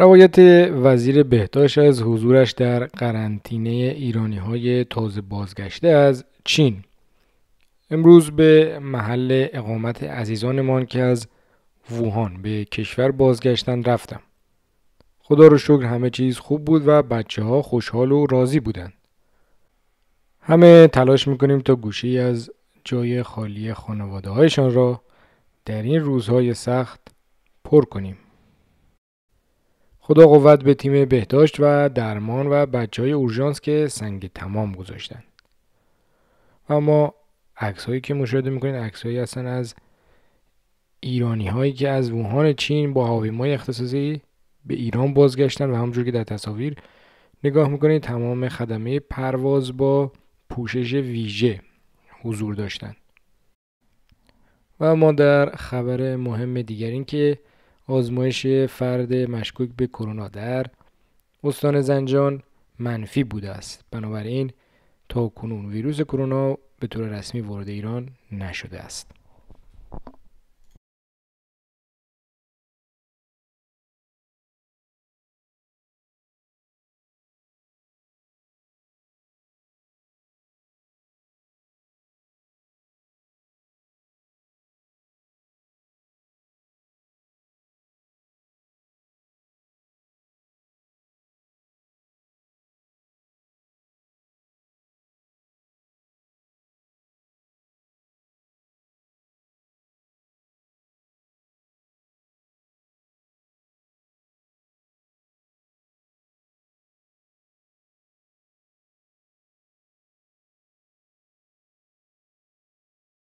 روایت وزیر بهداشت از حضورش در قرنطینه ایرانی های تازه بازگشته از چین امروز به محل اقامت عزیزانمان که از ووهان به کشور بازگشتن رفتم خدا رو شکر همه چیز خوب بود و بچه ها خوشحال و راضی بودند همه تلاش میکنیم تا گوشی از جای خالی خانواده هایشان را در این روزهای سخت پر کنیم خدا قوت به تیم بهداشت و درمان و بچه های اورژانس که سنگ تمام گذاشتن اما عکس هایی که مشاهده میکنین عکس هایی هستن از ایرانی هایی که از ووهان چین با هواپیمای اختصاصی به ایران بازگشتن و همونجور که در تصاویر نگاه میکنید تمام خدمه پرواز با پوشش ویژه حضور داشتند. و ما در خبر مهم دیگر این که آزمایش فرد مشکوک به کرونا در استان زنجان منفی بوده است بنابراین تا کنون ویروس کرونا به طور رسمی وارد ایران نشده است